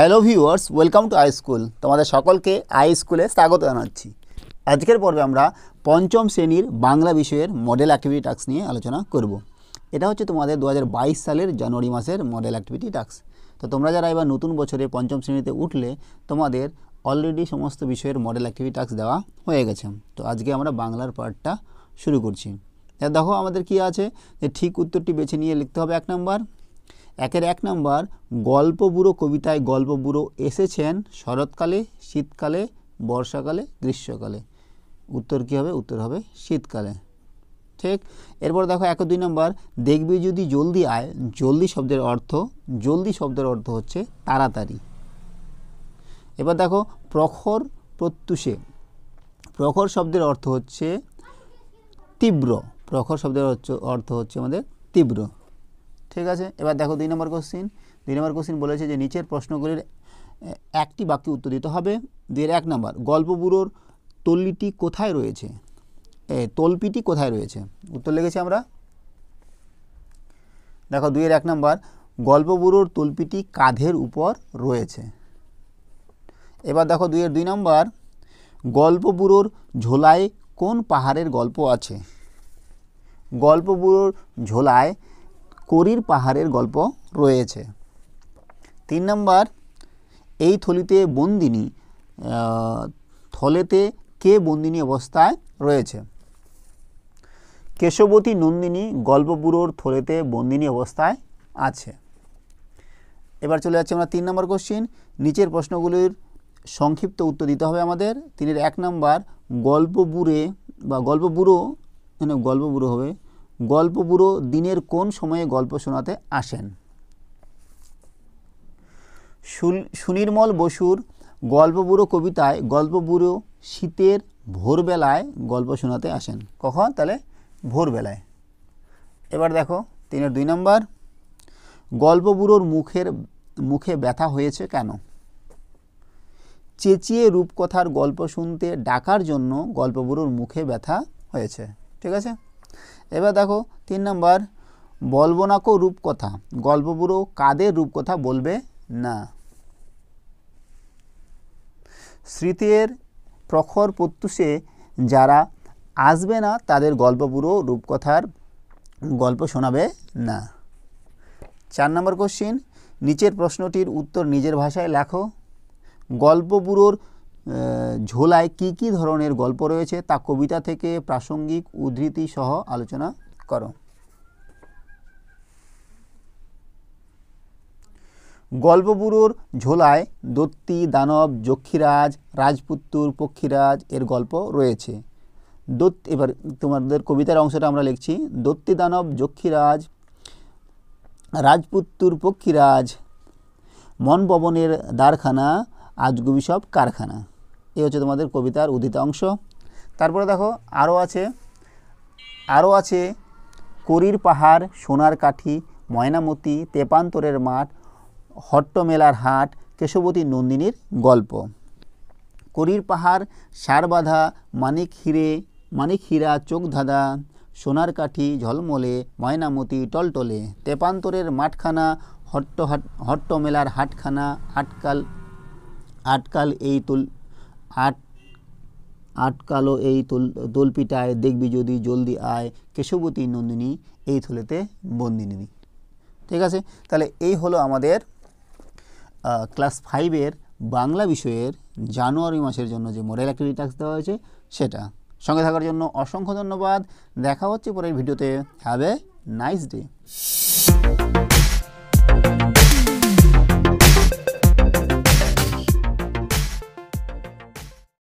hello viewers welcome to I school তোমাদের সকলকে I স্কুলে স্বাগত জানাচ্ছি আজকের পর্বে আমরা পঞ্চম শ্রেণীর বাংলা বিষয়ের মডেল অ্যাক্টিভিটি টাস্ক নিয়ে আলোচনা করব এটা হচ্ছে তোমাদের দু সালের জানুয়ারি মাসের মডেল অ্যাক্টিভিটি টাস্ক তো তোমরা যারা এবার নতুন বছরে পঞ্চম শ্রেণীতে উঠলে তোমাদের অলরেডি সমস্ত বিষয়ের মডেল অ্যাক্টিভিটি টাস্ক দেওয়া হয়ে গেছে তো আজকে আমরা বাংলার পার্টটা শুরু করছি দেখো আমাদের কি আছে যে ঠিক উত্তরটি বেছে নিয়ে লিখতে হবে এক নম্বর একের এক নম্বর গল্প বুড়ো কবিতায় গল্প বুড়ো এসেছেন শরৎকালে শীতকালে বর্ষাকালে গ্রীষ্মকালে উত্তর কী হবে উত্তর হবে শীতকালে ঠিক এরপর দেখো এক দুই নম্বর দেখবি যদি জলদি আয় জলদি শব্দের অর্থ জলদি শব্দের অর্থ হচ্ছে তাড়াতাড়ি এবার দেখো প্রখর প্রত্যুষে প্রখর শব্দের অর্থ হচ্ছে তীব্র প্রখর শব্দের অর্থ হচ্ছে আমাদের তীব্র ঠিক আছে এবার দেখো দুই নম্বর কোশ্চিন দুই নম্বর কোশ্চিন বলেছে যে নিচের প্রশ্নগুলির একটি বাক্যে উত্তর দিতে হবে দুয়ের এক নম্বর গল্পবুড়োর তল্লিটি কোথায় রয়েছে এ তল্পিটি কোথায় রয়েছে উত্তর লেগেছে আমরা দেখো দুইয়ের এক নম্বর গল্পবুড়োর তল্পিটি কাঁধের উপর রয়েছে এবার দেখো দুইয়ের দুই নম্বর গল্পবুড়োর ঝোলায় কোন পাহাড়ের গল্প আছে গল্পবুড়োর ঝোলায় করির পাহাড়ের গল্প রয়েছে তিন নম্বর এই থলিতে বন্দিনী থলেতে কে বন্দিনী অবস্থায় রয়েছে কেশবতী নন্দিনী গল্পপুরোর থলেতে বন্দিনী অবস্থায় আছে এবার চলে যাচ্ছে আমরা তিন নম্বর কোশ্চিন নিচের প্রশ্নগুলির সংক্ষিপ্ত উত্তর দিতে হবে আমাদের তিনের এক নম্বর গল্পপুরে বা গল্পপুরো মানে গল্পপুরো হবে গল্প বুড়ো দিনের কোন সময়ে গল্প শোনাতে আসেন সুনির্মল বসুর গল্প বুড়ো কবিতায় গল্প বুড়ো শীতের ভোরবেলায় গল্প শোনাতে আসেন কখন তাহলে ভোরবেলায় এবার দেখো তিনের দুই নম্বর গল্প বুড়োর মুখের মুখে ব্যথা হয়েছে কেন চেঁচিয়ে রূপকথার গল্প শুনতে ডাকার জন্য গল্পগুলোর মুখে ব্যথা হয়েছে ঠিক আছে এবার দেখো তিন নম্বর বলবো না কো রূপকথা গল্প বুড়ো কাদের রূপকথা বলবে না স্মৃতির প্রখর প্রত্যুষে যারা আসবে না তাদের গল্প বুড়ো রূপকথার গল্প শোনাবে না চার নম্বর কোশ্চিন নিচের প্রশ্নটির উত্তর নিজের ভাষায় লেখো গল্প বুড়োর ঝোলায় কি কি ধরনের গল্প রয়েছে তা কবিতা থেকে প্রাসঙ্গিক উদ্ধৃতি সহ আলোচনা করো গল্পপুরুর ঝোলায় দত্তি দানব যক্ষীরাজ রাজপুত্তুর পক্ষীরাজ এর গল্প রয়েছে দত্ত এবার তোমাদের কবিতার অংশটা আমরা লিখছি দত্তি দানব যক্ষীরাজ রাজপুত্তুর পক্ষীরাজ মন ভবনের দ্বারখানা আজগুবি সব কারখানা এই হচ্ছে তোমাদের কবিতার উদিত অংশ তারপরে দেখো আরও আছে আরও আছে করির পাহাড় সোনার কাঠি ময়নামতি তেপান্তরের মাঠ হট্টমেলার হাট কেশবতী নন্দিনীর গল্প করির পাহাড় সার বাঁধা মানিক হিরে মানিক হীরা চোখ ধাঁধা সোনার কাঠি ঝলমলে ময়নামতি টলটলে তেপান্তরের মাঠখানা হট্ট হট্টমেলার হাটখানা আটকাল আটকাল এই তুল আট আটকালো এই তোল দোলপিটায় দেখবি যদি জলদি আয় কেশবতী নন্দিনী এই থলেতে বন্দিনী ঠিক আছে তাহলে এই হলো আমাদের ক্লাস ফাইভের বাংলা বিষয়ের জানুয়ারি মাসের জন্য যে মোরাল অ্যাক্টিভিটি টাস্ক দেওয়া হয়েছে সেটা সঙ্গে থাকার জন্য অসংখ্য ধন্যবাদ দেখা হচ্ছে পরের ভিডিওতে হ্যাভ এ নাইস ডে